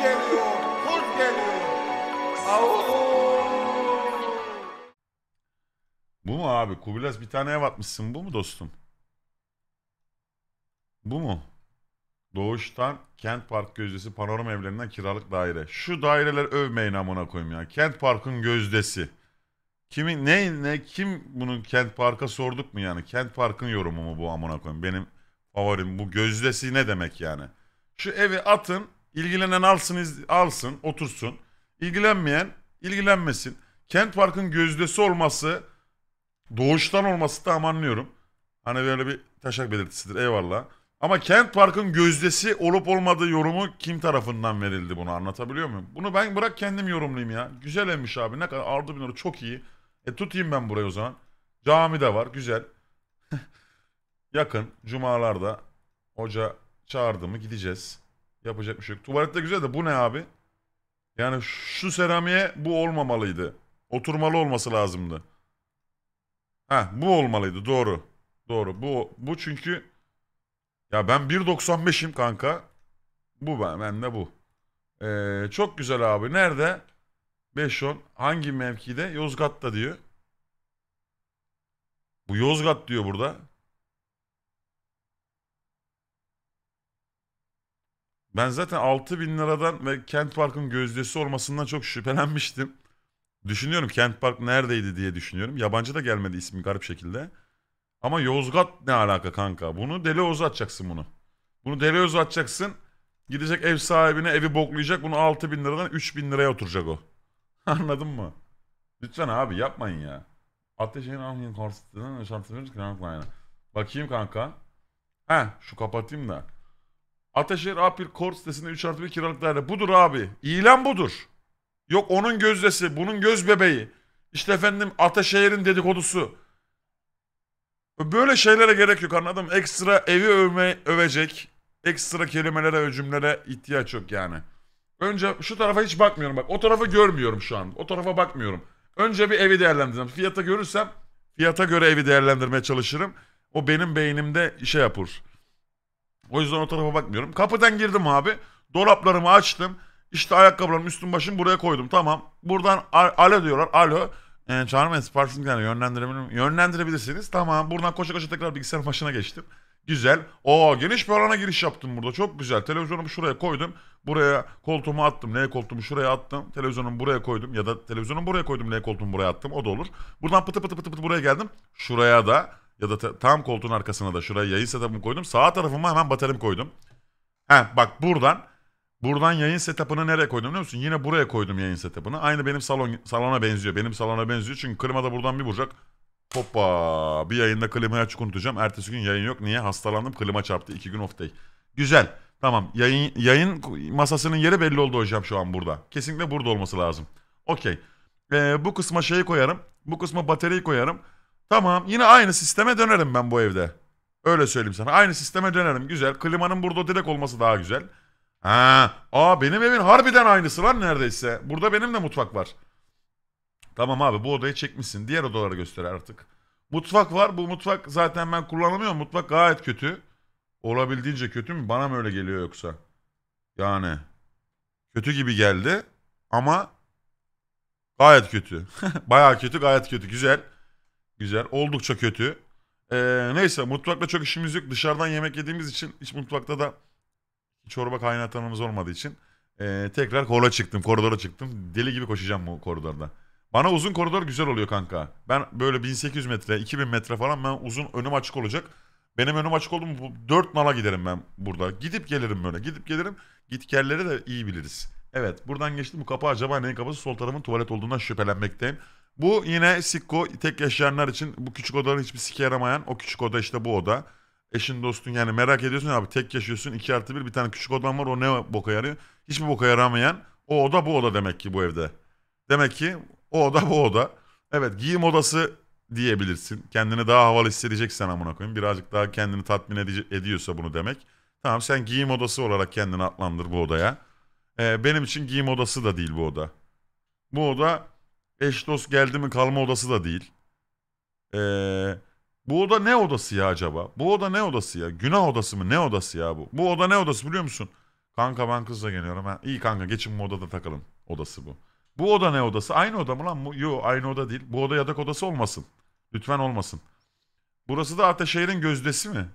geliyor, kurt geliyor. Avuuu. Bu mu abi? Kubilas bir tane ev atmışsın. Bu mu dostum? Bu mu? Doğuştan Kent Park gözdesi panorama evlerinden kiralık daire. Şu daireler övmeyin amına koyayım ya. Kent Park'ın gözdesi. Kimin ne ne kim bunu Kent Park'a sorduk mu yani? Kent Park'ın yorumu mu bu amına koyayım? Benim favorim bu gözdesi ne demek yani? Şu evi atın İlgilenen alsın, alsın, otursun. İlgilenmeyen ilgilenmesin. Kent Park'ın gözdesi olması, doğuştan olması tam anlıyorum. Hani böyle bir taşak belirtisidir eyvallah. Ama Kent Park'ın gözdesi olup olmadığı yorumu kim tarafından verildi bunu anlatabiliyor muyum? Bunu ben bırak kendim yorumlayayım ya. Güzel evmiş abi ne kadar Ardu Binar'ı çok iyi. E tutayım ben burayı o zaman. Cami de var güzel. Yakın cumalarda hoca çağırdı mı gideceğiz. Yapacak bir şey yok. Tuvalette güzel de bu ne abi? Yani şu seramiğe bu olmamalıydı. Oturmalı olması lazımdı. Ha bu olmalıydı doğru. Doğru. Bu bu çünkü ya ben 1.95'im kanka. Bu ben, ben de bu. Ee, çok güzel abi. Nerede? 5-10. Hangi mevkide? Yozgat'ta diyor. Bu Yozgat diyor burada. Ben zaten 6 bin liradan ve Kent Park'ın gözdesi olmasından çok şüphelenmiştim. Düşünüyorum Kent Park neredeydi diye düşünüyorum. Yabancı da gelmedi ismi garip şekilde. Ama Yozgat ne alaka kanka? Bunu Deli Oğuz'a atacaksın bunu. Bunu Deli Oğuz'a atacaksın. Gidecek ev sahibine evi boklayacak. Bunu 6 bin liradan 3 bin liraya oturacak o. Anladın mı? Lütfen abi yapmayın ya. Ateşin almayın korsetinin şansı verir ki Bakayım kanka. He şu kapatayım da. Ataşehir A1 Kor sitesinde 3 artı 1 kiralık daire. Budur abi. İlan budur. Yok onun gözdesi, bunun göz bebeği. İşte efendim Ataşehir'in dedikodusu. Böyle şeylere gerek yok anladım. Ekstra evi övme, övecek, ekstra kelimelere, cümlelere ihtiyaç yok yani. Önce şu tarafa hiç bakmıyorum bak. O tarafı görmüyorum şu an. O tarafa bakmıyorum. Önce bir evi değerlendireceğim. Fiyata görürsem fiyata göre evi değerlendirmeye çalışırım. O benim beynimde işe yapar. O yüzden o tarafa bakmıyorum. Kapıdan girdim abi. Dolaplarımı açtım. İşte ayakkabılarımı üstüm başım buraya koydum. Tamam. Buradan alo diyorlar. Alo. E, çağırmayın siparişimden yönlendirebilirim. Yönlendirebilirsiniz. Tamam. Buradan koşa koşa tekrar bilgisayarın başına geçtim. Güzel. O geniş bir alana giriş yaptım burada. Çok güzel. Televizyonumu şuraya koydum. Buraya koltuğumu attım. ne koltuğumu şuraya attım. Televizyonumu buraya koydum. Ya da televizyonumu buraya koydum. ne koltuğumu buraya attım. O da olur. Buradan pıtı pıtı pıtı pıtı buraya geldim. Şuraya da ya da tam koltuğun arkasına da şuraya yayın setup'ımı koydum. Sağ tarafıma hemen batarım koydum. He bak buradan buradan yayın setup'ını nereye koydum biliyor musun? Yine buraya koydum yayın setup'ını. Aynı benim salon salona benziyor. Benim salona benziyor. Çünkü klima da buradan bir vuracak. Hoppa bir yayında klimayı açık unutacağım. Ertesi gün yayın yok. Niye? Hastalandım klima çarptı. iki gün off day. Güzel. Tamam yayın, yayın masasının yeri belli oldu hocam şu an burada. Kesinlikle burada olması lazım. Okey. Ee, bu kısma şeyi koyarım. Bu kısma bataryayı koyarım. Tamam yine aynı sisteme dönerim ben bu evde. Öyle söyleyeyim sana. Aynı sisteme dönerim. Güzel. Klimanın burada direkt olması daha güzel. Ha, aa benim evin harbiden aynısı lan neredeyse. Burada benim de mutfak var. Tamam abi bu odayı çekmişsin. Diğer odaları göster artık. Mutfak var. Bu mutfak zaten ben kullanamıyorum. Mutfak gayet kötü. Olabildiğince kötü mü? Bana mı öyle geliyor yoksa? Yani kötü gibi geldi ama gayet kötü. Baya kötü, gayet kötü. Güzel. Güzel. Oldukça kötü. Ee, neyse mutfakla çok işimiz yok. Dışarıdan yemek yediğimiz için hiç mutfakta da çorba kaynatanımız olmadığı için ee, tekrar kola çıktım. Koridora çıktım. Deli gibi koşacağım bu koridorda. Bana uzun koridor güzel oluyor kanka. Ben böyle 1800 metre, 2000 metre falan ben uzun önüm açık olacak. Benim önüm açık oldu mu 4 nala giderim ben burada. Gidip gelirim böyle. Gidip gelirim. Git de iyi biliriz. Evet buradan geçtim. Bu kapı acaba neyin kapısı? Sol tarafın tuvalet olduğundan şüphelenmekteyim. Bu yine Sikko tek yaşayanlar için bu küçük odalar hiçbir sike yaramayan o küçük oda işte bu oda. Eşin dostun yani merak ediyorsun abi tek yaşıyorsun 2 artı 1 bir tane küçük odan var o ne boka yarıyor. Hiçbir boka yaramayan o oda bu oda demek ki bu evde. Demek ki o oda bu oda. Evet giyim odası diyebilirsin. Kendini daha havalı hissedeceksen amına koyayım. Birazcık daha kendini tatmin ediyorsa bunu demek. Tamam sen giyim odası olarak kendini atlandır bu odaya. Ee, benim için giyim odası da değil bu oda. Bu oda Eş dost geldi mi kalma odası da değil. Ee, bu oda ne odası ya acaba? Bu oda ne odası ya? Günah odası mı? Ne odası ya bu? Bu oda ne odası biliyor musun? Kanka ben kızla geliyorum. Ha. İyi kanka geçin bu odada takalım. Odası bu. Bu oda ne odası? Aynı oda mı lan? Yok aynı oda değil. Bu oda yatak odası olmasın. Lütfen olmasın. Burası da Ataşehir'in gözdesi mi?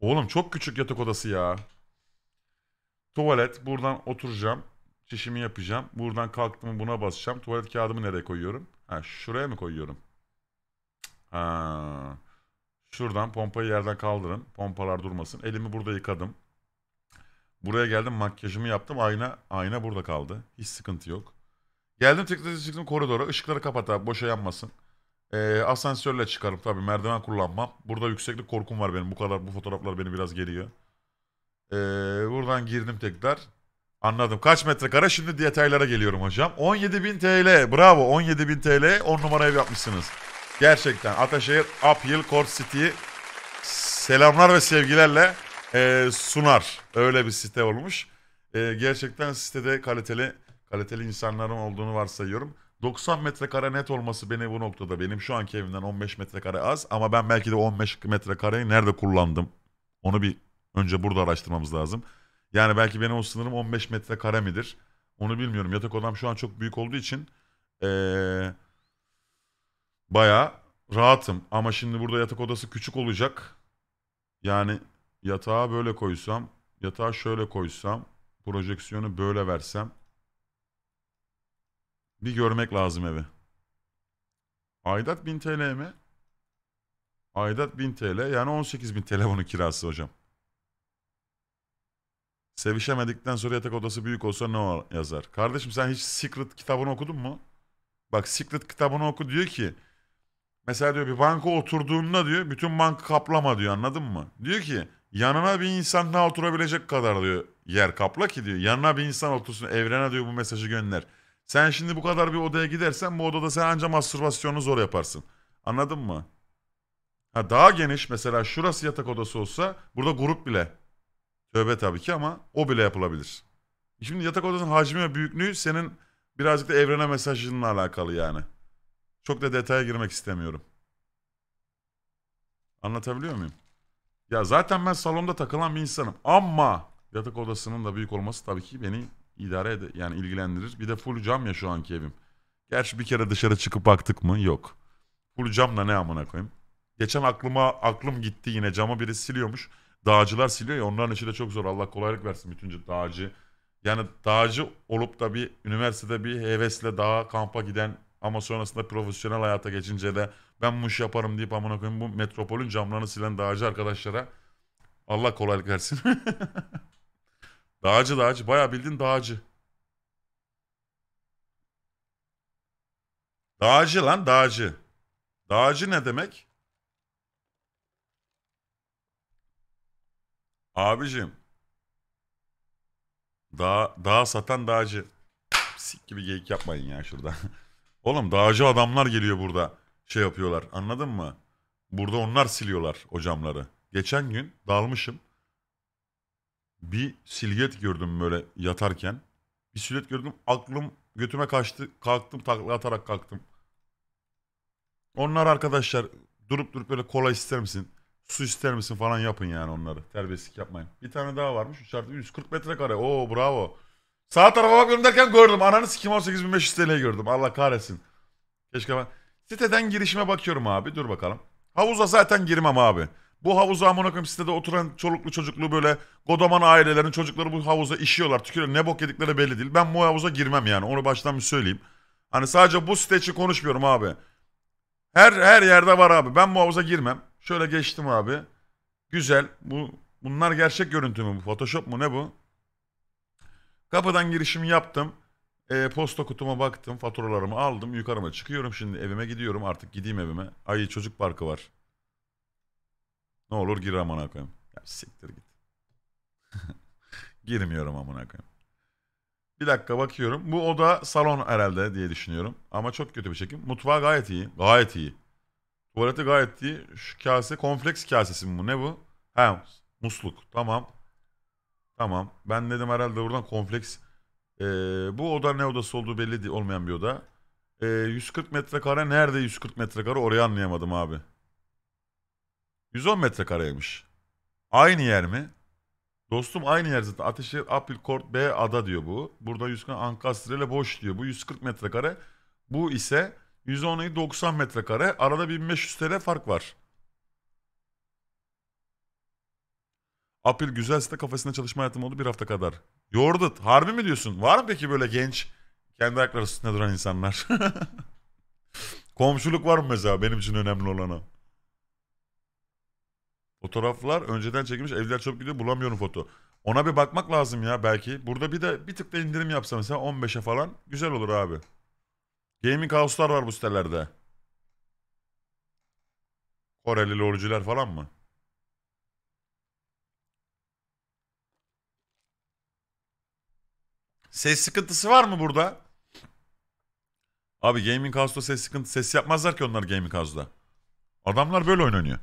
Oğlum çok küçük yatak odası ya. Tuvalet. Buradan oturacağım. Çişimi yapacağım. Buradan kalktım buna basacağım. Tuvalet kağıdımı nereye koyuyorum? Ha, şuraya mı koyuyorum? Ha. Şuradan pompayı yerden kaldırın. Pompalar durmasın. Elimi burada yıkadım. Buraya geldim makyajımı yaptım. Ayna ayna burada kaldı. Hiç sıkıntı yok. Geldim tekrar çıktım koridora. Işıkları kapat abi boşa yanmasın. Ee, asansörle çıkarım tabii. Merdiven kullanmam. Burada yükseklik korkum var benim. Bu kadar bu fotoğraflar beni biraz geriyor. Ee, buradan girdim tekrar. Anladım. Kaç metrekare? Şimdi detaylara geliyorum hocam. 17.000 TL. Bravo. 17.000 TL. 10 numara ev yapmışsınız. Gerçekten. Ataşehir Uphill Court City selamlar ve sevgilerle e, sunar. Öyle bir site olmuş. E, gerçekten sitede kaliteli kaliteli insanların olduğunu varsayıyorum. 90 metrekare net olması beni bu noktada benim şu anki evimden 15 metrekare az ama ben belki de 15 metrekareyi nerede kullandım onu bir önce burada araştırmamız lazım. Yani belki benim o sınırım 15 metre kare midir? Onu bilmiyorum. Yatak odam şu an çok büyük olduğu için ee, bayağı rahatım. Ama şimdi burada yatak odası küçük olacak. Yani yatağı böyle koysam, yatağı şöyle koysam, projeksiyonu böyle versem. Bir görmek lazım evi. Aydat 1000 TL mi? Aydat 1000 TL yani 18.000 TL bunun kirası hocam. Sevişemedikten sonra yatak odası büyük olsa ne yazar? Kardeşim sen hiç Secret kitabını okudun mu? Bak Secret kitabını oku diyor ki mesela diyor bir banka oturduğunda diyor bütün banka kaplama diyor anladın mı? Diyor ki yanına bir insan daha oturabilecek kadar diyor yer kapla ki diyor. Yanına bir insan otursun evrene diyor bu mesajı gönder. Sen şimdi bu kadar bir odaya gidersen bu odada sen anca mastürbasyonunu zor yaparsın. Anladın mı? Ha daha geniş mesela şurası yatak odası olsa burada grup bile Tövbe tabii ki ama o bile yapılabilir. Şimdi yatak odasının hacmi ve büyüklüğü senin birazcık da evrene mesajınla alakalı yani. Çok da detaya girmek istemiyorum. Anlatabiliyor muyum? Ya zaten ben salonda takılan bir insanım ama yatak odasının da büyük olması tabii ki beni idare ede yani ilgilendirir. Bir de full cam ya şu anki evim. Gerçi bir kere dışarı çıkıp baktık mı? Yok. Full cam da ne amına koyayım. Geçen aklıma aklım gitti yine camı biri siliyormuş dağcılar siliyor ya onların işi de çok zor. Allah kolaylık versin bütün dağcı. Yani dağcı olup da bir üniversitede bir hevesle dağa kampa giden ama sonrasında profesyonel hayata geçince de ben muş yaparım deyip amına koyayım bu metropolün camlarını silen dağcı arkadaşlara Allah kolaylık versin. dağcı dağcı bayağı bildin dağcı. Dağcı lan dağcı. Dağcı ne demek? Abicim. Daha, daha satan dağcı. Sik gibi geyik yapmayın ya şurada. Oğlum dağcı adamlar geliyor burada. Şey yapıyorlar anladın mı? Burada onlar siliyorlar o camları. Geçen gün dalmışım. Bir silüet gördüm böyle yatarken. Bir silüet gördüm aklım götüme kaçtı. Kalktım takla atarak kalktım. Onlar arkadaşlar durup durup böyle kola ister misin? Su ister misin falan yapın yani onları. Terbiyesizlik yapmayın. Bir tane daha varmış. Üç artı 140 metrekare. Oo bravo. Sağ tarafa bakıyorum derken gördüm. Ananı sikim 18500 TL gördüm. Allah kahretsin. Keşke ben... Siteden girişime bakıyorum abi. Dur bakalım. Havuza zaten girmem abi. Bu havuza amına koyayım sitede oturan çoluklu çocuklu böyle godaman ailelerin çocukları bu havuza işiyorlar. Tükürüyor. Ne bok yedikleri belli değil. Ben bu havuza girmem yani. Onu baştan bir söyleyeyim. Hani sadece bu site için konuşmuyorum abi. Her her yerde var abi. Ben bu havuza girmem. Şöyle geçtim abi. Güzel. Bu bunlar gerçek görüntü mü bu? Photoshop mu ne bu? Kapıdan girişimi yaptım. E, posta kutuma baktım, faturalarımı aldım. Yukarıma çıkıyorum şimdi evime gidiyorum artık gideyim evime. Ay çocuk parkı var. Ne olur gir amına koyayım. Ya siktir git. Girmiyorum amına koyayım. Bir dakika bakıyorum. Bu oda salon herhalde diye düşünüyorum. Ama çok kötü bir çekim. Mutfağı gayet iyi. Gayet iyi. Tuvaleti gayet iyi. Şu kase kompleks kasesi mi bu? Ne bu? He musluk. Tamam. Tamam. Ben dedim herhalde buradan kompleks. Ee, bu oda ne odası olduğu belli değil, olmayan bir oda. Ee, 140 metrekare nerede 140 metrekare orayı anlayamadım abi. 110 metrekareymiş. Aynı yer mi? Dostum aynı yer zaten. Apple Court B ada diyor bu. Burada 140 Ankastre ile boş diyor. Bu 140 metrekare. Bu ise 110'u 90 metrekare. Arada 1500 TL fark var. Apil güzel site kafasında çalışma hayatım oldu bir hafta kadar. Yordut harbi mi diyorsun? Var mı peki böyle genç kendi ayakları üstünde duran insanlar? Komşuluk var mı mesela benim için önemli olana? Fotoğraflar önceden çekilmiş evler çöp gidiyor bulamıyorum foto. Ona bir bakmak lazım ya belki. Burada bir de bir tık da indirim yapsa mesela 15'e falan güzel olur abi. Gaming house'lar var bu sitelerde. Koreli lolcular falan mı? Ses sıkıntısı var mı burada? Abi Gaming House'da ses sıkıntı ses yapmazlar ki onlar Gaming House'da. Adamlar böyle oynanıyor.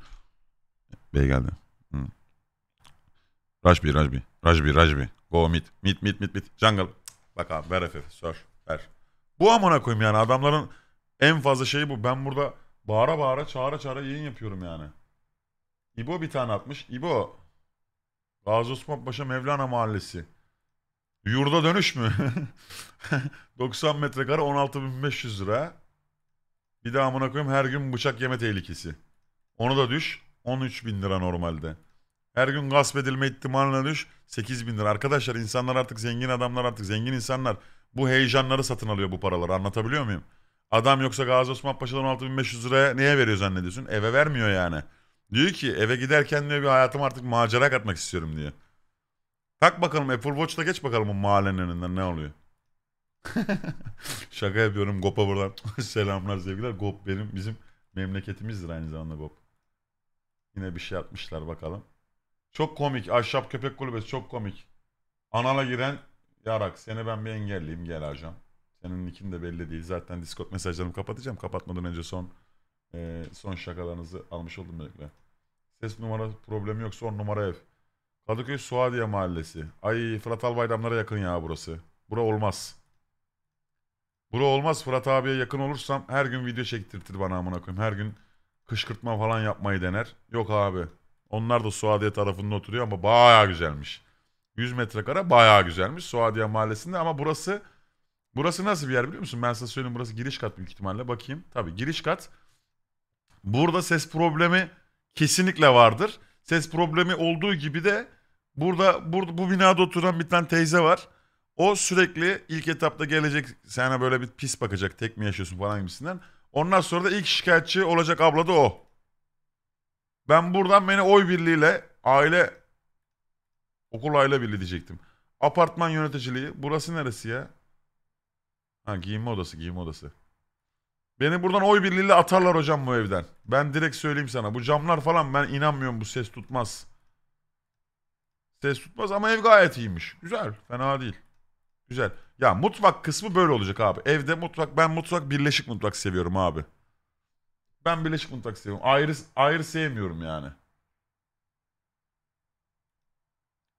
Bey geldi. Hı. Rajbi, Rajbi, Rajbi, Rajbi. Go mid, mid, mid, mid, mid. Jungle. Bak abi ver FF, sor, ver. Bu amına koyayım yani adamların en fazla şeyi bu. Ben burada bağıra bağıra çağıra çağıra yayın yapıyorum yani. İbo bir tane atmış. İbo. Gazi Osman Paşa Mevlana Mahallesi. Yurda dönüş mü? 90 metrekare 16.500 lira. Bir daha amına koyayım her gün bıçak yeme tehlikesi. Onu da düş. 13.000 lira normalde. Her gün gasp edilme ihtimaline düş. 8.000 lira. Arkadaşlar insanlar artık zengin adamlar artık zengin insanlar bu heyecanları satın alıyor bu paraları anlatabiliyor muyum? Adam yoksa Gazi Osman Paşa'dan 6.500 liraya neye veriyor zannediyorsun? Eve vermiyor yani. Diyor ki eve giderken diyor bir hayatım artık macera katmak istiyorum diyor. Tak bakalım Apple Watch'ta geç bakalım o mahallenin önünden ne oluyor. Şaka yapıyorum GOP'a buradan. Selamlar sevgiler. GOP benim bizim memleketimizdir aynı zamanda GOP. Yine bir şey yapmışlar bakalım. Çok komik. Ahşap Köpek Kulübesi çok komik. Anala giren Yarak seni ben bir engelleyeyim gel hocam. Senin nikin de belli değil. Zaten Discord mesajlarımı kapatacağım. Kapatmadan önce son e, son şakalarınızı almış oldum belki. Ses numara problemi yok. Son numara ev. Kadıköy Suadiye Mahallesi. Ay Fırat Albayramlara yakın ya burası. Bura olmaz. Bura olmaz. Fırat abiye yakın olursam her gün video çektirtir bana amına koyayım. Her gün kışkırtma falan yapmayı dener. Yok abi. Onlar da Suadiye tarafında oturuyor ama bayağı güzelmiş. 100 metrekare bayağı güzelmiş Suadiye Mahallesi'nde ama burası burası nasıl bir yer biliyor musun? Ben size söyleyeyim burası giriş kat büyük ihtimalle bakayım. tabi giriş kat. Burada ses problemi kesinlikle vardır. Ses problemi olduğu gibi de burada, burada bu binada oturan bir tane teyze var. O sürekli ilk etapta gelecek sana böyle bir pis bakacak tek mi yaşıyorsun falan gibisinden. Ondan sonra da ilk şikayetçi olacak abla da o. Ben buradan beni oy birliğiyle aile Okul aile birliği diyecektim. Apartman yöneticiliği. Burası neresi ya? Ha giyinme odası, giyinme odası. Beni buradan oy birliğiyle atarlar hocam bu evden. Ben direkt söyleyeyim sana. Bu camlar falan ben inanmıyorum bu ses tutmaz. Ses tutmaz ama ev gayet iyiymiş. Güzel, fena değil. Güzel. Ya mutfak kısmı böyle olacak abi. Evde mutfak, ben mutfak birleşik mutfak seviyorum abi. Ben birleşik mutfak seviyorum. Ayrı, ayrı sevmiyorum yani.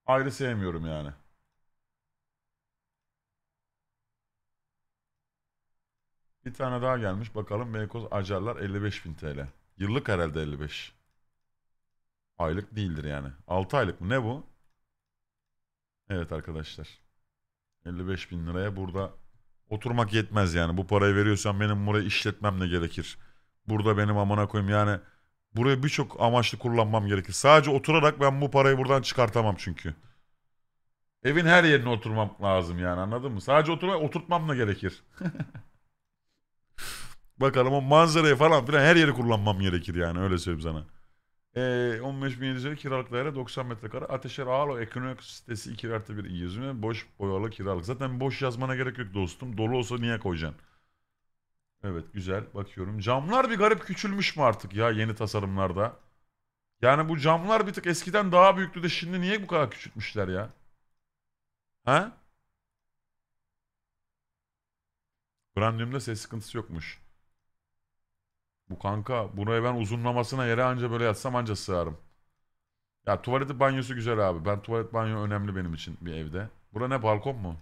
Ayrı sevmiyorum yani. Bir tane daha gelmiş. Bakalım Beykoz Acarlar 55.000 TL. Yıllık herhalde 55. Aylık değildir yani. 6 aylık mı? Ne bu? Evet arkadaşlar. 55 bin liraya burada oturmak yetmez yani. Bu parayı veriyorsan benim burayı işletmem de gerekir. Burada benim amana koyayım yani Buraya birçok amaçlı kullanmam gerekir. Sadece oturarak ben bu parayı buradan çıkartamam çünkü. Evin her yerine oturmam lazım yani anladın mı? Sadece oturmak oturtmam da gerekir. Bakalım o manzarayı falan filan her yeri kullanmam gerekir yani öyle söyleyeyim sana. Ee, 15 bin lira kiralık daire 90 metrekare. Ateşer Ağlo ekonomik sitesi 2 artı 1 200 boş boyalı kiralık. Zaten boş yazmana gerek yok dostum. Dolu olsa niye koyacaksın? Evet güzel bakıyorum. Camlar bir garip küçülmüş mü artık ya yeni tasarımlarda? Yani bu camlar bir tık eskiden daha büyüktü de şimdi niye bu kadar küçültmüşler ya? He? Brandium'da ses sıkıntısı yokmuş. Bu kanka buraya ben uzunlamasına yere anca böyle yatsam anca sığarım. Ya tuvaleti banyosu güzel abi. Ben tuvalet banyo önemli benim için bir evde. Bura ne balkon mu?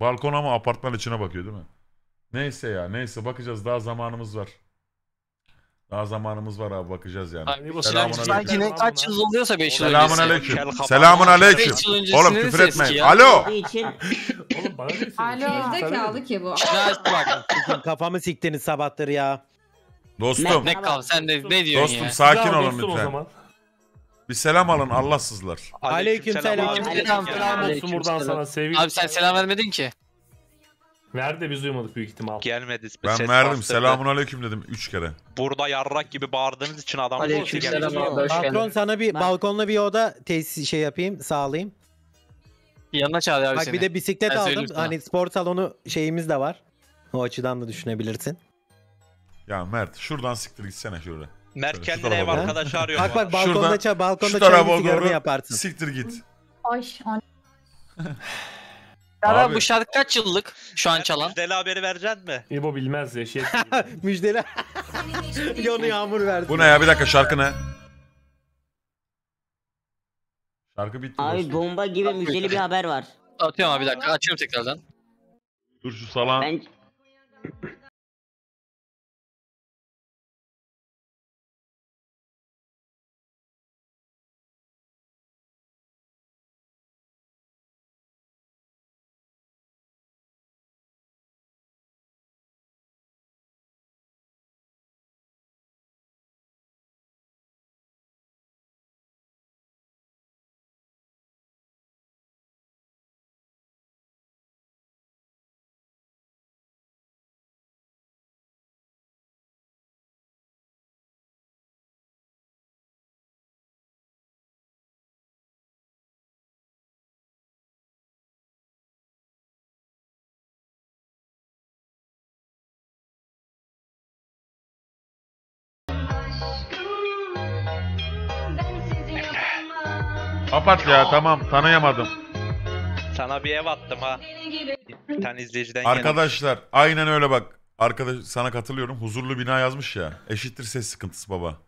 Balkon ama apartman içine bakıyor değil mi? Neyse ya neyse bakacağız daha zamanımız var. Daha zamanımız var abi bakacağız yani. Abi bu Selamun silah aleyküm. sanki ne kaç yıl oluyorsa 5 yıl Selamun aleyküm. Selamun aleyküm. Oğlum küfür etmeyin. Alo. Oğlum bana ne Alo. Gerizekalı ki bu. Ya kafamı siktiniz sabahtır ya. Dostum. ne kav sen de ne diyorsun Dostum ya? sakin olun lütfen. Bir selam alın Allahsızlar. Aleyküm Aleykümselam. Aleykümselam. Selam olsun buradan Aleykümselam. sana sevgili. Abi sen selam vermedin ki. Nerede biz duymadık büyük ihtimal. Gelmedi. Ben Ses verdim. Selamun aleyküm dedim 3 kere. Burada yarrak gibi bağırdığınız için adam Aleyküm selam Patron sana bir Ben- balkonlu bir oda tesis şey yapayım, sağlayayım. Yanına çağır abi Bak seni. bir de bisiklet Ben aldım. Hani spor salonu şeyimiz de var. O açıdan da düşünebilirsin. Ya Mert şuradan siktir gitsene şöyle. Mert Şöyle şu kendine ev arkadaşı arıyor. Bak bak balkonda çay, balkonda çay tarafa sigaranı yaparsın. Siktir git. Ay anne. Abi. bu şarkı kaç yıllık şu an çalan? Müjdeli haberi verecek mi? İbo bilmez ya şey. Müjdeli. Yonu yağmur verdi. Bu ne ya bir dakika şarkı ne? Şarkı bitti. Abi bomba gibi müjdeli bir haber var. Atıyorum abi bir dakika açıyorum tekrardan. Dur şu salan. Ben... Kapat ya tamam tanıyamadım. Sana bir ev attım ha. Bir tane izleyiciden Arkadaşlar aynen öyle bak. Arkadaş sana katılıyorum. Huzurlu bina yazmış ya. Eşittir ses sıkıntısı baba.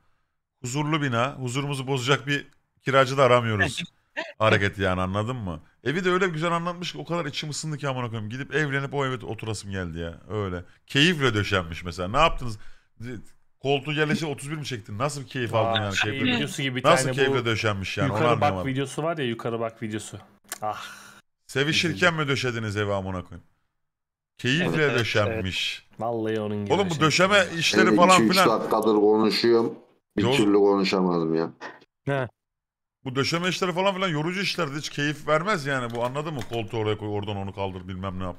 Huzurlu bina, huzurumuzu bozacak bir kiracı da aramıyoruz. Hareket yani anladın mı? Evi de öyle güzel anlatmış ki o kadar içim ısındı ki aman koyayım. Gidip evlenip o evde oturasım geldi ya. Öyle. Keyifle döşenmiş mesela. Ne yaptınız? Koltuğu yerleşe 31 mi çektin? Nasıl bir keyif Aa, aldın yani? Şey, keyifle? videosu gibi bir Nasıl tane keyifle bu döşenmiş yani? Yukarı bak anlayamadım. videosu var ya yukarı bak videosu. Ah. Sevişirken mi döşediniz evi amına koyayım? Keyifle Evet, evet, döşenmiş. Vallahi onun gibi. Oğlum bu döşenmiş. döşeme işleri falan 2-3 dakikadır konuşuyorum. Bir Yol- türlü konuşamadım ya. Bu döşeme işleri falan filan yorucu işlerdi. Hiç keyif vermez yani. Bu anladın mı? Koltuğu oraya koy, oradan onu kaldır bilmem ne yap.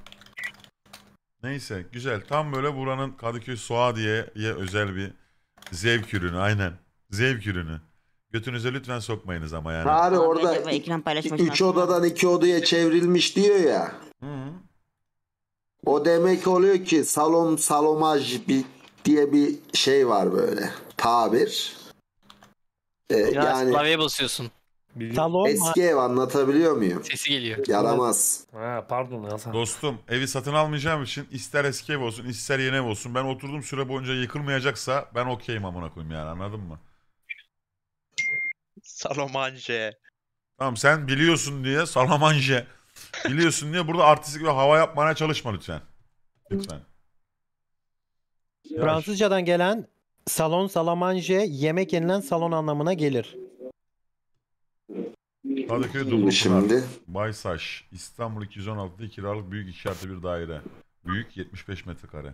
Neyse güzel. Tam böyle buranın Kadıköy Suadiye'ye özel bir zevk ürünü aynen. Zevk ürünü. Götünüze lütfen sokmayınız ama yani. Abi orada ekran 3 odadan 2 odaya çevrilmiş diyor ya. Hı -hı. O demek oluyor ki salon salomaj bir, diye bir şey var böyle tabir. Ee, Biraz yani klavye basıyorsun. Biliyor. Eski ev anlatabiliyor muyum? Sesi geliyor. Yaramaz. Ha, pardon Hasan. Dostum evi satın almayacağım için ister eski ev olsun ister yeni ev olsun. Ben oturduğum süre boyunca yıkılmayacaksa ben okeyim amına koyayım yani anladın mı? Salomanje. Tamam sen biliyorsun diye Salomanje. biliyorsun diye burada artistik bir hava yapmaya çalışma lütfen. Lütfen. Fransızcadan gelen salon salamanje yemek yenilen salon anlamına gelir. Kadıköy Dumlu Şimdi... Baysaş, İstanbul 216'da kiralık büyük iki artı bir daire. Büyük 75 metrekare.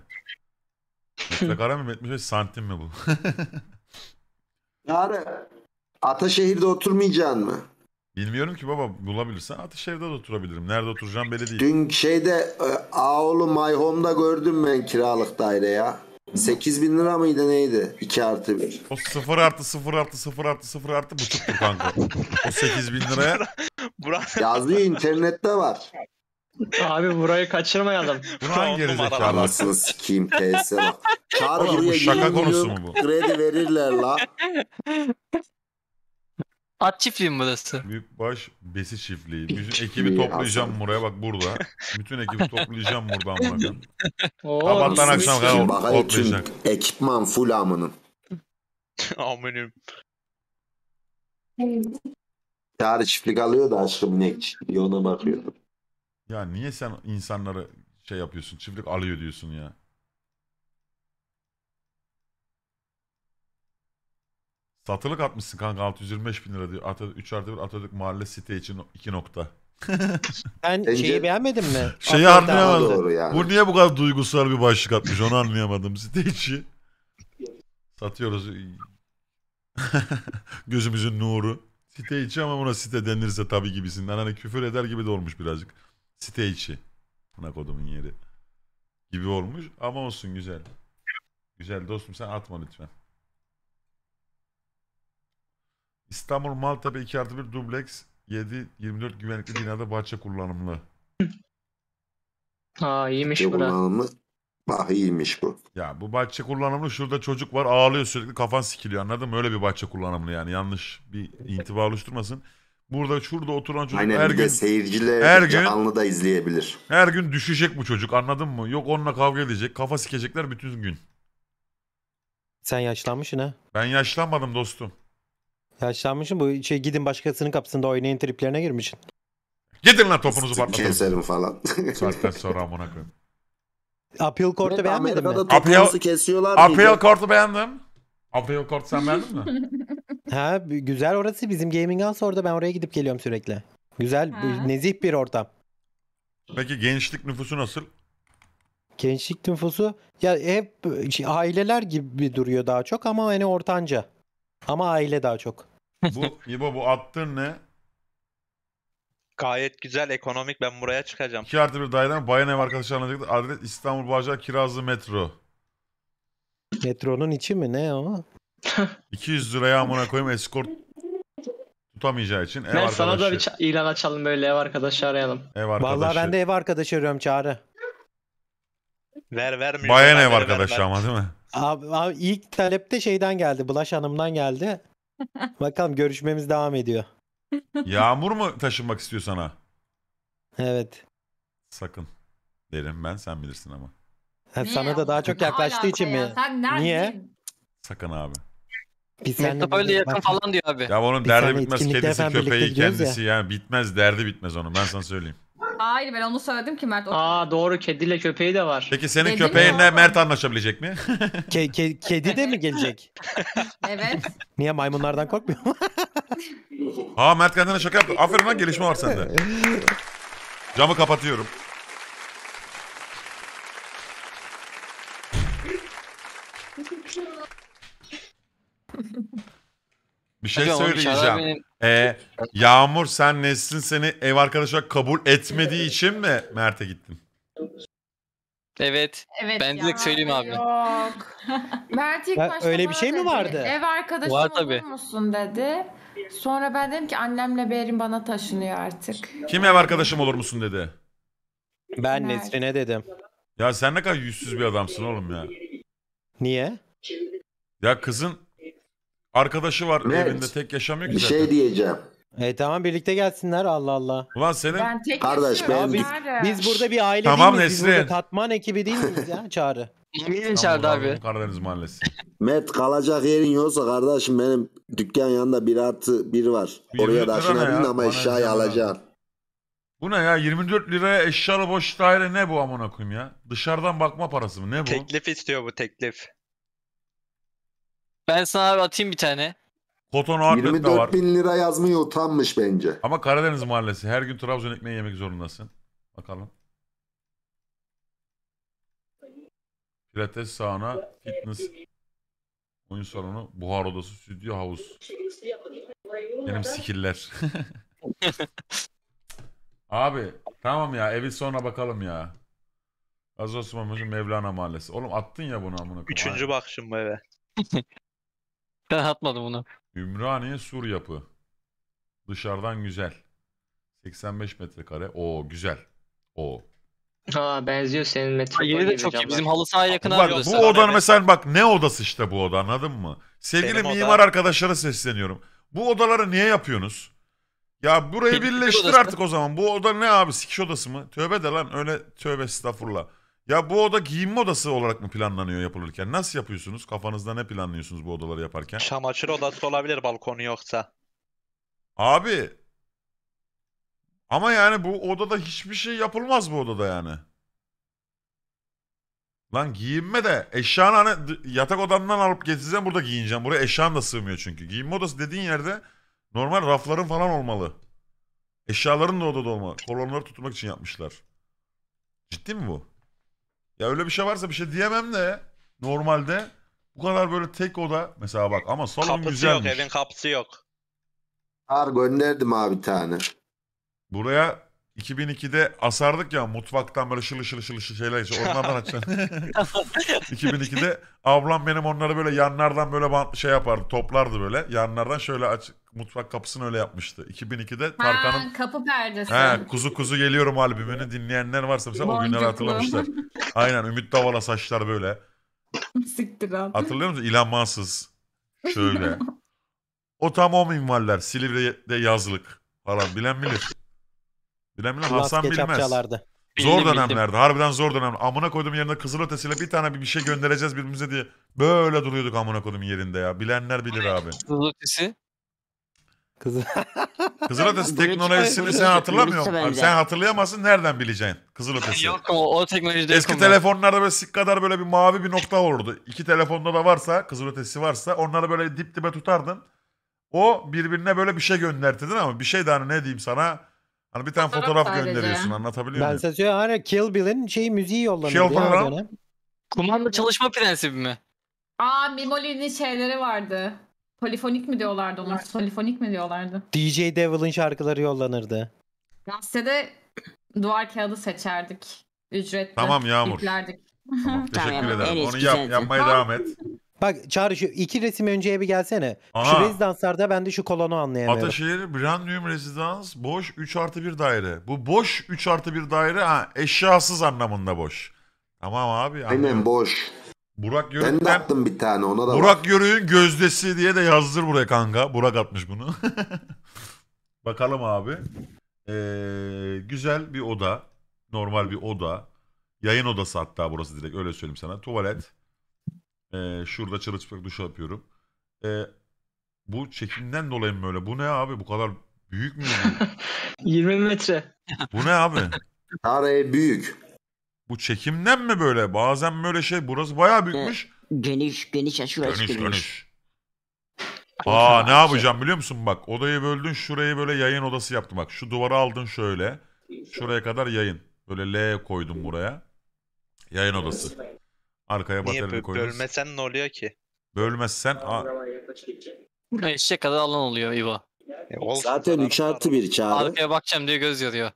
Metrekare mi 75 santim mi bu? Nare, Ataşehir'de oturmayacaksın mı? Bilmiyorum ki baba bulabilirsen Ataşehir'de de oturabilirim. Nerede oturacağım belli değil. Dün şeyde e, Ağolu My Home'da gördüm ben kiralık daire ya. 8 bin lira mıydı neydi? 2 artı 1. O 0 artı 0 artı 0 artı 0 artı buçuktur kanka. O 8 bin liraya. Burak... Yazıyor internette var. Abi burayı kaçırmayalım. Buran hangi gerizekalı? Anasını sikeyim TS bak. Çağır buraya şaka 20 konusu milyon bu? kredi verirler la. At çiftliği mi burası? Baş besi çiftliği. Bütün ekibi toplayacağım aslında. buraya bak burada. Bütün ekibi toplayacağım buradan bakın. Sabahtan akşam kadar toplayacak. Ekipman full amının. Amınım. Çağrı çiftlik alıyor da aşkım ne? çiftliği ona bakıyorum. Ya niye sen insanları şey yapıyorsun çiftlik alıyor diyorsun ya. Satılık atmışsın kanka 625 bin lira diyor. Atatürk, 3 artı 1 Atatürk mahalle site için 2 nokta. Sen şeyi beğenmedin mi? Şeyi anlayamadım. yani. Bu niye bu kadar duygusal bir başlık atmış onu anlayamadım. Site içi. Satıyoruz. Gözümüzün nuru. Site içi ama buna site denirse tabii gibisinden. Hani küfür eder gibi de olmuş birazcık. Site içi. Buna kodumun yeri. Gibi olmuş ama olsun güzel. Güzel dostum sen atma lütfen. İstanbul Maltepe 2 artı 1 dubleks 7 24 güvenlikli binada bahçe kullanımlı. Aa iyiymiş bu da. bah iyiymiş bu. Ya bu bahçe kullanımlı şurada çocuk var ağlıyor sürekli kafan sikiliyor anladın mı? Öyle bir bahçe kullanımlı yani yanlış bir intiba oluşturmasın. Burada şurada oturan çocuk Aynen her gün seyirciler her gün- canlı da izleyebilir. her gün düşecek bu çocuk anladın mı? Yok onunla kavga edecek kafa sikecekler bütün gün. Sen yaşlanmışsın ha. Ben yaşlanmadım dostum. Yaşlanmışım bu şey gidin başkasının kapısında oynayın triplerine girmişsin. Gidin lan topunuzu patlatın. Keserim falan. Saatten sonra amına koyayım. Appeal Court'u Evet, beğenmedin mi? Amerika'da kesiyorlar Appeal Court'u beğendim. Appeal Court sen beğendin mi? Ha güzel orası bizim Gaming House orada ben oraya gidip geliyorum sürekli. Güzel nezih bir ortam. Peki gençlik nüfusu nasıl? Gençlik nüfusu ya hep şey, aileler gibi duruyor daha çok ama hani ortanca. Ama aile daha çok. Bu İbo bu attın ne? Gayet güzel ekonomik ben buraya çıkacağım. 2 artı bir daireden bayan ev arkadaşı anladık. Adres İstanbul Bağcılar Kirazlı Metro. Metronun içi mi ne o? 200 liraya amına koyayım eskort tutamayacağı için ev Ben arkadaşı. sana da bir ça- ilan açalım böyle ev arkadaşı arayalım. Ev arkadaşı. Vallahi ben de ev arkadaşı arıyorum Çağrı. Ver ver. Bayan ev ver, ver, arkadaşı ver. değil mi? Abi, abi ilk talepte şeyden geldi. Bulaş Hanım'dan geldi. Bakalım görüşmemiz devam ediyor. Yağmur mu taşınmak istiyor sana? Evet. Sakın. Derim ben sen bilirsin ama. Ha, Niye Sana da daha çok yaklaştığı alaka için ya? mi? Sen neredesin? Sakın abi. Biz seninle Mustafa ile birlikte- yakın falan diyor abi. Ya onun Biz derdi bitmez. Kedisi, köpeği, gidiyoruz ya. kendisi yani bitmez derdi bitmez onun ben sana söyleyeyim. Hayır ben onu söyledim ki Mert. Aa doğru kediyle köpeği de var. Peki senin Dedim köpeğinle Mert anlaşabilecek mi? Ke- ke- kedi de mi gelecek? Evet. Niye maymunlardan korkmuyor mu? Ha Mert kendine şaka yaptı. Aferin lan gelişme var sende. Camı kapatıyorum. Bir şey Hocam, söyleyeceğim. Ee, Yağmur sen Neslin seni ev arkadaşı olarak kabul etmediği için mi Mert'e gittin? Evet. Evet Ben direkt söyleyeyim abi. Yok. Mert ilk başta öyle bir bana şey mi vardı? Ev arkadaşım Var tabii. olur musun dedi. Sonra ben dedim ki annemle Berin bana taşınıyor artık. Kim ev arkadaşım olur musun dedi. Ben Mert. Nesrin'e dedim. Ya sen ne kadar yüzsüz bir adamsın oğlum ya. Niye? Ya kızın Arkadaşı var Evet. evinde tek yaşamıyor ki Bir şey zaten. şey diyeceğim. E tamam birlikte gelsinler Allah Allah. Ulan senin Ben tek Kardeş, yaşıyorum. ben- Nerede? Biz burada bir aile Tamam değil miyiz? Biz Nesrin. katman ekibi değil miyiz ya Çağrı? Yemin çağırdı İstanbul abi. Karadeniz Mahallesi. Met kalacak yerin yoksa kardeşim benim dükkan yanında bir artı bir var. Bir Oraya da lira ne ama Bana eşyayı güzel Bu ne ya 24 liraya eşyalı boş daire ne bu amına koyayım ya? Dışarıdan bakma parası mı ne bu? Teklif istiyor bu teklif. Ben sana abi atayım bir tane. Koton Ahmet de var. bin lira yazmaya utanmış bence. Ama Karadeniz mahallesi. Her gün Trabzon ekmeği yemek zorundasın. Bakalım. Pilates sauna, fitness, oyun salonu, buhar odası, stüdyo, havuz. Benim skiller. Abi tamam ya evi sonra bakalım ya. Gazi Osman Mevlana Mahallesi. Oğlum attın ya bunu amına koyayım. Üçüncü bakışım bu eve. Ben atmadım bunu. Ümraniye sur yapı. Dışarıdan güzel. 85 metrekare. O güzel. O. Ha benziyor senin metro. Yeri de çok iyi. Bizim halı sahaya yakın Bak, arıyoruz. Bu odanın mesela bak ne odası işte bu oda anladın mı? Sevgili Benim mimar oda. arkadaşlara sesleniyorum. Bu odaları niye yapıyorsunuz? Ya burayı birleştir artık o zaman. Bu oda ne abi? Sikiş odası mı? Tövbe de lan öyle tövbe estağfurullah. Ya bu oda giyinme odası olarak mı planlanıyor yapılırken? Nasıl yapıyorsunuz? Kafanızda ne planlıyorsunuz bu odaları yaparken? Çamaşır odası olabilir balkonu yoksa. Abi. Ama yani bu odada hiçbir şey yapılmaz bu odada yani. Lan giyinme de eşyanı hani yatak odamdan alıp getireceğim burada giyineceğim. Buraya eşyan da sığmıyor çünkü. Giyinme odası dediğin yerde normal rafların falan olmalı. Eşyaların da odada olmalı. Kolonları tutmak için yapmışlar. Ciddi mi bu? Ya öyle bir şey varsa bir şey diyemem de normalde bu kadar böyle tek oda mesela bak ama salon kapısı güzelmiş. yok evin kapısı yok. Har gönderdim abi tane. Buraya 2002'de asardık ya mutfaktan böyle şılı şılı şılı şeyler işte onlardan açacaksın. 2002'de ablam benim onları böyle yanlardan böyle şey yapardı toplardı böyle. Yanlardan şöyle aç mutfak kapısını öyle yapmıştı. 2002'de Tarkan'ın kapı perdesi. He, Kuzu Kuzu Geliyorum albümünü dinleyenler varsa mesela o günleri hatırlamışlar. Aynen Ümit Davala saçlar böyle. Siktir al. Hatırlıyor musun? İlan Mansız. Şöyle. O tam o minvaller. Silivri'de yazlık falan bilen bilir. Bilmem ne Hasan bilmez. Zor bildim, dönemlerde. Harbiden zor dönem. Amına koydum yerine kızıl ötesiyle bir tane bir şey göndereceğiz birbirimize diye. Böyle duruyorduk amına koydum yerinde ya. Bilenler bilir abi. Kızıl ötesi? Kızıl, kızıl ötesi teknolojisini sen hatırlamıyor musun? Sen hatırlayamazsın nereden bileceksin kızıl ötesi? Yok o, o teknolojide Eski yok telefonlarda böyle sik kadar böyle bir mavi bir nokta olurdu. İki telefonda da varsa kızıl ötesi varsa onları böyle dip dibe tutardın. O birbirine böyle bir şey göndertirdin ama bir şey daha ne diyeyim sana Hani bir tane Fotoğraf fotoğraf gönderiyorsun anlatabiliyor Ben muyum? size söylüyorum hani Kill Bill'in şey müziği yollanıyordu Şey ya Kumanda çalışma prensibi mi? Aa Mimoli'nin şeyleri vardı. Polifonik mi diyorlardı onlar? Polifonik mi diyorlardı? DJ Devil'ın şarkıları yollanırdı. Gazetede duvar kağıdı seçerdik. Ücretli. Tamam Yağmur. Tamam, Teşekkür Tamam, ederim. Onu yap, güzeldi. yapmaya devam et. Bak Çağrı şu iki resim önceye bir gelsene. Aha. Şu rezidanslarda ben de şu kolonu anlayamıyorum. Ataşehir Brandium Rezidans boş 3 artı 1 daire. Bu boş 3 artı 1 daire ha, eşyasız anlamında boş. Tamam abi. Anladım. Aynen boş. Burak Yörük'ten... Ben de attım bir tane ona da Burak Yörük'ün gözdesi diye de yazdır buraya kanka. Burak atmış bunu. Bakalım abi. Ee, güzel bir oda. Normal bir oda. Yayın odası hatta burası direkt öyle söyleyeyim sana. Tuvalet. Ee, şurada çalışmak duş yapıyorum. Ee, bu çekimden dolayı mı böyle? Bu ne abi? Bu kadar büyük mü? 20 metre. bu ne abi? Araya büyük. Bu çekimden mi böyle? Bazen böyle şey burası bayağı büyükmüş. Geniş geniş aşırı Dönüş dönüş. Aa ne şey yapacağım biliyor musun? Bak odayı böldün şurayı böyle yayın odası yaptım. Bak şu duvarı aldın şöyle. Şuraya kadar yayın. Böyle L koydum buraya. Yayın odası. Arkaya Niye bataryayı bö- bölmesen ne oluyor ki? Bölmezsen a- Eşek kadar alan oluyor İbo. E, Zaten zararı 3 var. artı 1 çağrı. Arkaya bakacağım diye göz yoruyor.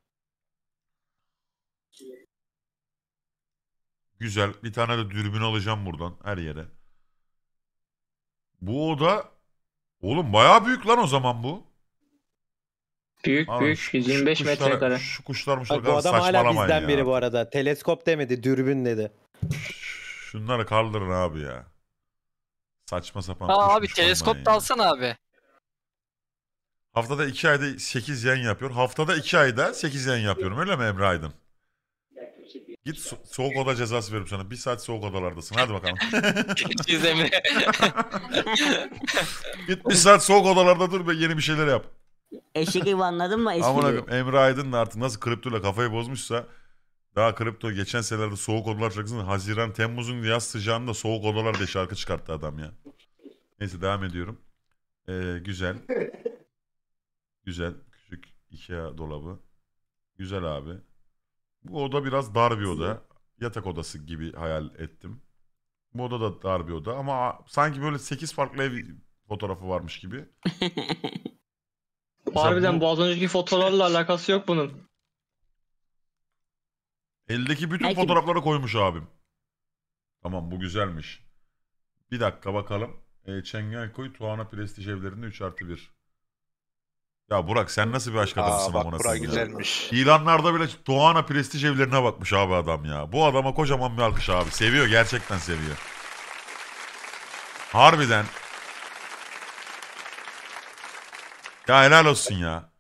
güzel. Bir tane de dürbün alacağım buradan her yere. Bu oda oğlum bayağı büyük lan o zaman bu. Büyük Abi büyük şu- 125 şu kuşlara- Şu kuşlar muşlar Bak, bu adam hala bizden ya. biri bu arada. Teleskop demedi, dürbün dedi. Şunları kaldırın abi ya. Saçma sapan. Aa abi teleskop da alsana abi. Haftada 2 ayda 8 yen yapıyor. Haftada 2 ayda 8 yen yapıyorum öyle mi Emre Aydın? Git so soğuk oda cezası veririm sana. Bir saat soğuk odalardasın. Hadi bakalım. Geçeceğiz Emre. Git bir saat soğuk odalarda dur ve yeni bir şeyler yap. Eşek gibi anladın mı? Eşek Amına Emre Aydın da artık nasıl kriptoyla kafayı bozmuşsa daha kripto geçen senelerde soğuk odalar şarkısını Haziran Temmuz'un yaz sıcağında soğuk odalar diye şarkı çıkarttı adam ya. Neyse devam ediyorum. Ee, güzel. Güzel. Küçük Ikea dolabı. Güzel abi. Bu oda biraz dar bir oda. Yatak odası gibi hayal ettim. Bu oda da dar bir oda ama sanki böyle 8 farklı ev fotoğrafı varmış gibi. Harbiden bu... bu az önceki fotoğraflarla alakası yok bunun. Eldeki bütün Belki- fotoğrafları koymuş abim. Tamam bu güzelmiş. Bir dakika bakalım. E, Çengelköy Tuana Prestij evlerinde 3 artı 1. Ya Burak sen nasıl bir aşk adamısın Aa bak amına güzelmiş. İlanlarda bile Tuana Prestij evlerine bakmış abi adam ya. Bu adama kocaman bir alkış abi. Seviyor gerçekten seviyor. Harbiden. Ya helal olsun ya.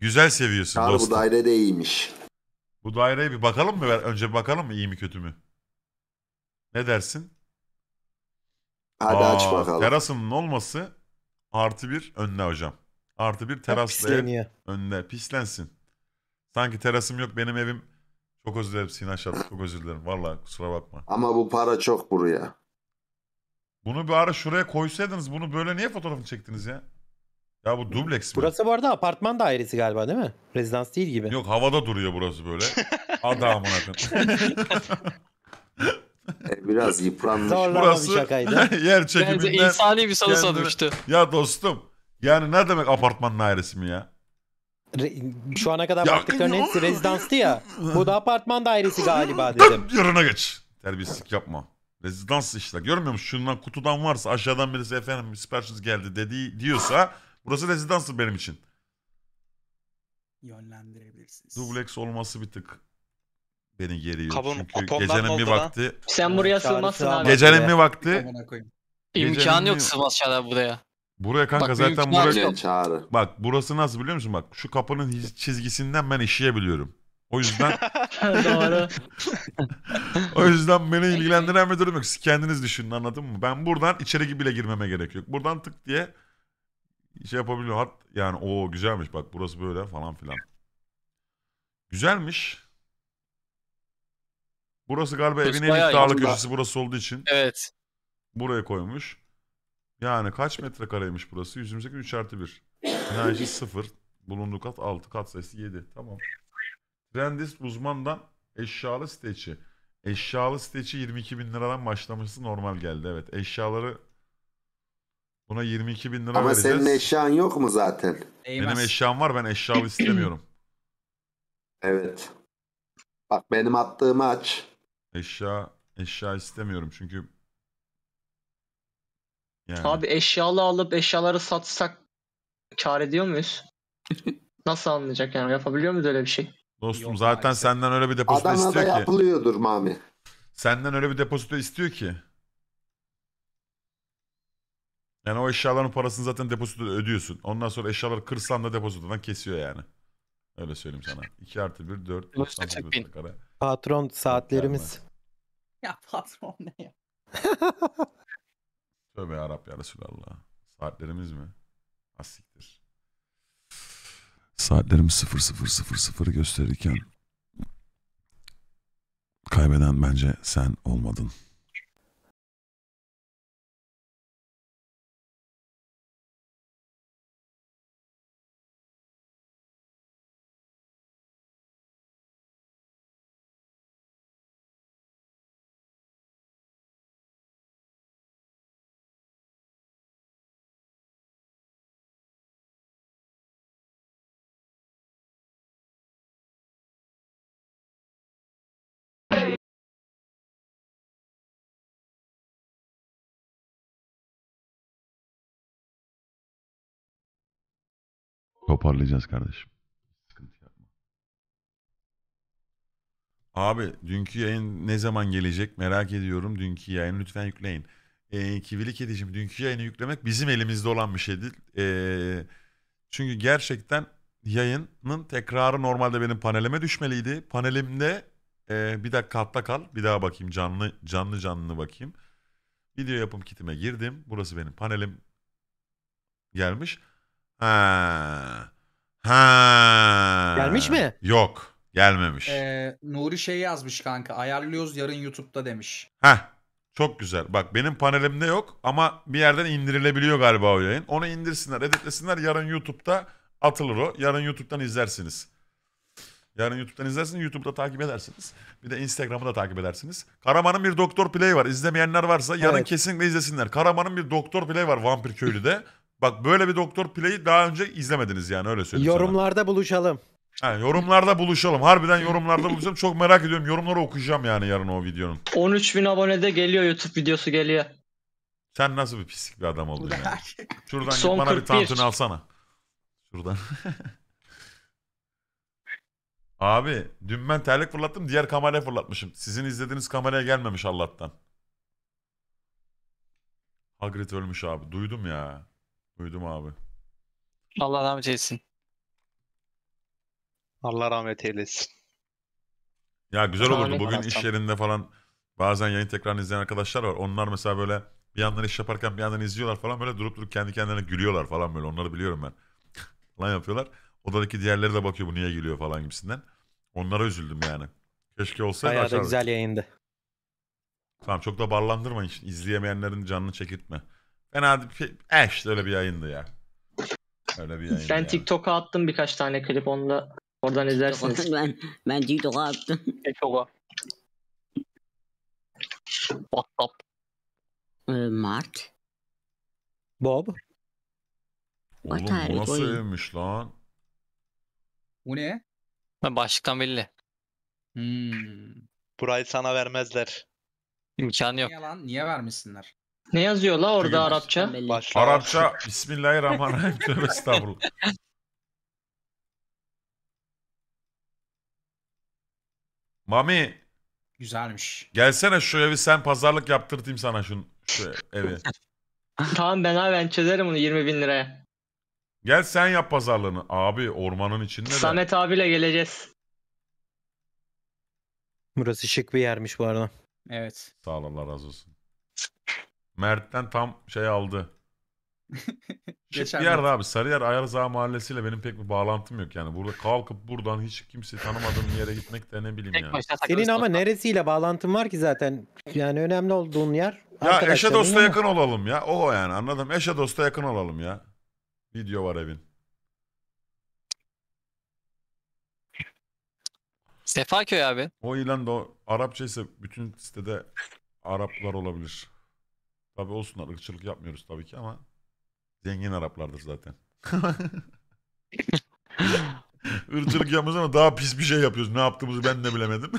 Güzel seviyorsun Çağrı dostum. daire de iyiymiş. Bu daireye bir bakalım mı? Önce bir bakalım mı iyi mi kötü mü? Ne dersin? Hadi Aa, aç bakalım. Terasının olması artı bir önüne hocam. Artı bir terasla ev önüne. Pislensin. Sanki terasım yok benim evim. Çok özür dilerim Sinan Şat. Çok özür dilerim. Valla kusura bakma. Ama bu para çok buraya. Bunu bir ara şuraya koysaydınız bunu böyle niye fotoğrafını çektiniz ya? Ya bu dubleks mi? Burası bu arada apartman dairesi galiba değil mi? Rezidans değil gibi. Yok havada duruyor burası böyle. Adamın akın. E, biraz yıpranmış. Zorlama burası yer çekiminden. Bence insani bir salı kendine... Ya dostum yani ne demek apartman dairesi mi ya? Re şu ana kadar ya, baktıkların hepsi rezidanstı ya. Bu da apartman dairesi galiba dedim. Yarına geç. Terbiyesizlik yapma. Rezidans işte. Görmüyor musun? Şundan kutudan varsa aşağıdan birisi efendim siparişiniz geldi dedi diyorsa Burası rezidansı benim için. Yönlendirebilirsiniz. Dublex olması bir tık beni geriyor. Kabın, Çünkü gecenin bir vakti... Da. Sen buraya sığmazsın abi. Gecenin bir vakti... İmkanı yok sığmaz buraya. Buraya kanka bak, zaten buraya... Çağrı. Bak burası nasıl biliyor musun? Bak şu kapının çizgisinden ben işleyebiliyorum. O yüzden... Doğru. o yüzden beni ilgilendiren bir durum yok. Siz kendiniz düşünün anladın mı? Ben buradan içeri bile girmeme gerek yok. Buradan tık diye şey yapabiliyor. Hat, yani o güzelmiş bak burası böyle falan filan. Güzelmiş. Burası galiba evin en iddialı köşesi burası olduğu için. Evet. Buraya koymuş. Yani kaç metrekareymiş burası? 128 3 artı 1. Enerji 0. Bulunduğu kat 6. Kat sayısı 7. Tamam. Trendist uzmandan eşyalı steçi. Eşyalı steçi 22 bin liradan başlaması normal geldi. Evet eşyaları Buna 22 bin lira Ama vereceğiz. senin eşyan yok mu zaten? Benim Değmez. eşyam var ben eşya istemiyorum. Evet. Bak benim attığım aç. Eşya eşya istemiyorum çünkü yani Abi eşyalı alıp eşyaları satsak kar ediyor muyuz? Nasıl anlayacak yani? Yapabiliyor muyuz öyle bir şey? dostum Yok zaten maalesef. senden öyle bir depozito Adana'da istiyor ki. yapılıyordur Mami. Senden öyle bir depozito istiyor ki. Yani o eşyaların parasını zaten depozitoda ödüyorsun. Ondan sonra eşyaları kırsan da depozitodan kesiyor yani. Öyle söyleyeyim sana. 2 artı 1, 4, Patron saatlerimiz. Ya patron ne ya? Tövbe Arap ya Resulallah. Saatlerimiz mi? Asiktir. Saatlerimiz 0000 gösterirken kaybeden bence sen olmadın. Toparlayacağız kardeşim. Sıkıntı yapma. Abi dünkü yayın ne zaman gelecek merak ediyorum. Dünkü yayın lütfen yükleyin. Ee, Kivili Kediciğim dünkü yayını yüklemek bizim elimizde olan bir şey değil. Ee, çünkü gerçekten yayının tekrarı normalde benim panelime düşmeliydi. Panelimde e, bir dakika hatta kal bir daha bakayım canlı canlı canlı bakayım. Video yapım kitime girdim. Burası benim panelim gelmiş. Ha. Ha. Gelmiş mi? Yok. Gelmemiş. Ee, Nuri şey yazmış kanka. Ayarlıyoruz yarın YouTube'da demiş. Ha, Çok güzel. Bak benim panelimde yok ama bir yerden indirilebiliyor galiba o yayın. Onu indirsinler, editlesinler. Yarın YouTube'da atılır o. Yarın YouTube'dan izlersiniz. Yarın YouTube'dan izlersiniz, YouTube'da takip edersiniz. Bir de Instagram'ı da takip edersiniz. Karaman'ın bir Doktor Play var. İzlemeyenler varsa yarın Evet. kesinlikle izlesinler. Karaman'ın bir Doktor Play var Vampir Köylü'de. Bak böyle bir Doktor Play'i daha önce izlemediniz yani öyle söyleyeyim Yorumlarda buluşalım. Ha, yorumlarda buluşalım. Harbiden yorumlarda buluşalım. Çok merak ediyorum. Yorumları okuyacağım yani yarın o videonun. 13 bin abonede geliyor YouTube videosu geliyor. Sen nasıl bir pislik bir adam oldun yani. Şuradan git Son bana bir tantuni alsana. Şuradan. Abi dün ben terlik fırlattım diğer kameraya fırlatmışım. Sizin izlediğiniz kameraya gelmemiş Allah'tan. Hagrid ölmüş abi duydum ya. Uyudum abi. Allah rahmet eylesin. Allah rahmet eylesin. Ya güzel olurdu. Bugün iş yerinde falan bazen yayın tekrarını izleyen arkadaşlar var. Onlar mesela böyle bir yandan iş yaparken bir yandan izliyorlar falan böyle durup durup kendi kendilerine gülüyorlar falan böyle. Onları biliyorum ben. falan yapıyorlar. Odadaki diğerleri de bakıyor bu niye gülüyor falan gibisinden. Onlara üzüldüm yani. Keşke olsaydı Bayağı da açardık. güzel yayındı. Tamam çok da barlandırmayın. İzleyemeyenlerin canını çekirtme. Fena bir eş öyle bir yayındı ya. Öyle bir yayındı Ben yani. TikTok'a attım birkaç tane klip onda. Oradan izlersiniz. ben ben TikTok'a attım. TikTok'a. WhatsApp. Ee, Mart. Bob. Oğlum bu nasıl evmiş lan? Bu ne? Ha, başlıktan belli. Hmm. Burayı sana vermezler. İmkanı yok. Niye lan? Niye vermişsinler? Ne yazıyor la orada Tüyümüz. Arapça? Başla. Arapça Bismillahirrahmanirrahim. Tövbe estağfurullah. Mami. Güzelmiş. Gelsene şu evi sen pazarlık yaptırtayım sana şunu, şu evi. tamam ben abi ben çözerim onu 20 bin liraya. Gel sen yap pazarlığını. Abi ormanın içinde de. Samet abiyle geleceğiz. Burası şık bir yermiş bu arada. Evet. Sağ ol Allah razı olsun. Mert'ten tam şey aldı. Geçen bir yerde abi. Sarıyer Ayarzağ Mahallesi'yle benim pek bir bağlantım yok yani. Burada kalkıp buradan hiç kimse tanımadığım bir yere gitmek de ne bileyim yani. başına Senin ama neresiyle bağlantın var ki zaten? Yani önemli olduğun yer. Ya eşe arkadaşların dosta ama- yakın olalım ya. O yani anladım. Eşe dosta yakın olalım ya. Video var evin. Sefaköy abi. O ilan da o ise bütün sitede Araplar olabilir. Tabi olsunlar ırkçılık yapmıyoruz tabii ki ama zengin Araplardır zaten. ırkçılık yapmıyoruz ama daha pis bir şey yapıyoruz. Ne yaptığımızı ben de bilemedim.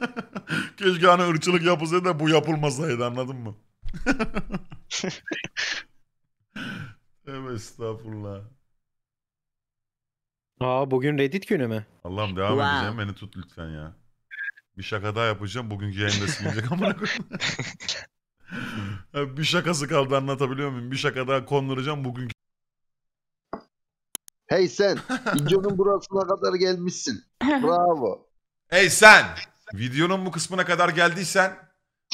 Keşke hani ırkçılık yapılsaydı da bu yapılmasaydı anladın mı? evet estağfurullah. Aa bugün Reddit günü mü? Allah'ım devam wow. edeceğim beni tut lütfen ya. Bir şaka daha yapacağım bugünkü yayında silinecek amına koyayım. bir şakası kaldı anlatabiliyor muyum? Bir şaka daha konduracağım bugünkü. Hey sen, videonun burasına kadar gelmişsin. Bravo. Hey sen, videonun bu kısmına kadar geldiysen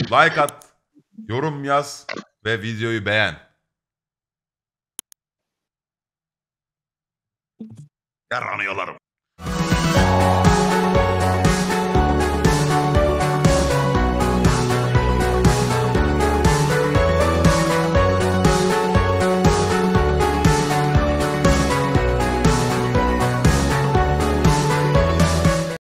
like at, yorum yaz ve videoyu beğen. Yaranıyorlarım.